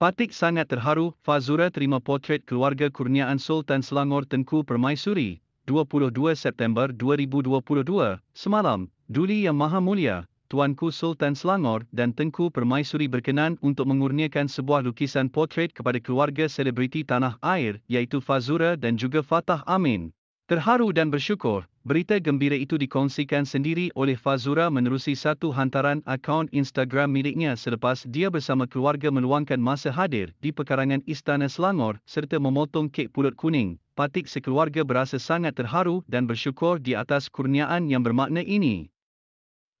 Patik sangat terharu, Fazura terima potret keluarga Kurniaan Sultan Selangor Tengku Permaisuri, 22 September 2022, semalam, Duli Yang Maha Mulia, Tuanku Sultan Selangor dan Tengku Permaisuri berkenan untuk mengurniakan sebuah lukisan potret kepada keluarga selebriti tanah air iaitu Fazura dan juga Fatah Amin. Terharu dan bersyukur, berita gembira itu dikongsikan sendiri oleh Fazura menerusi satu hantaran akaun Instagram miliknya selepas dia bersama keluarga meluangkan masa hadir di pekarangan Istana Selangor serta memotong kek pulut kuning. Patik sekeluarga berasa sangat terharu dan bersyukur di atas kurniaan yang bermakna ini.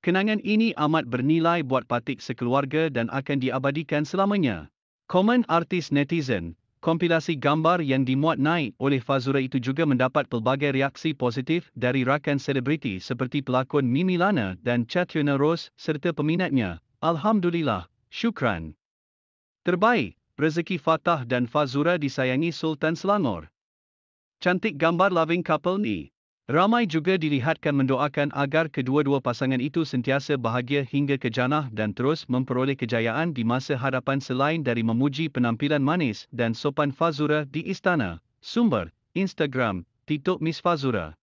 Kenangan ini amat bernilai buat patik sekeluarga dan akan diabadikan selamanya. Komen artis netizen kompilasi gambar yang dimuat naik oleh Fazura itu juga mendapat pelbagai reaksi positif dari rakan selebriti seperti pelakon Mimi Lana dan Chatriona Rose serta peminatnya. Alhamdulillah, syukran. Terbaik, rezeki Fatah dan Fazura disayangi Sultan Selangor. Cantik gambar loving couple ni. Ramai juga dilihatkan mendoakan agar kedua-dua pasangan itu sentiasa bahagia hingga ke jannah dan terus memperoleh kejayaan di masa hadapan selain dari memuji penampilan manis dan sopan Fazura di istana. Sumber, Instagram, TikTok Miss Fazura.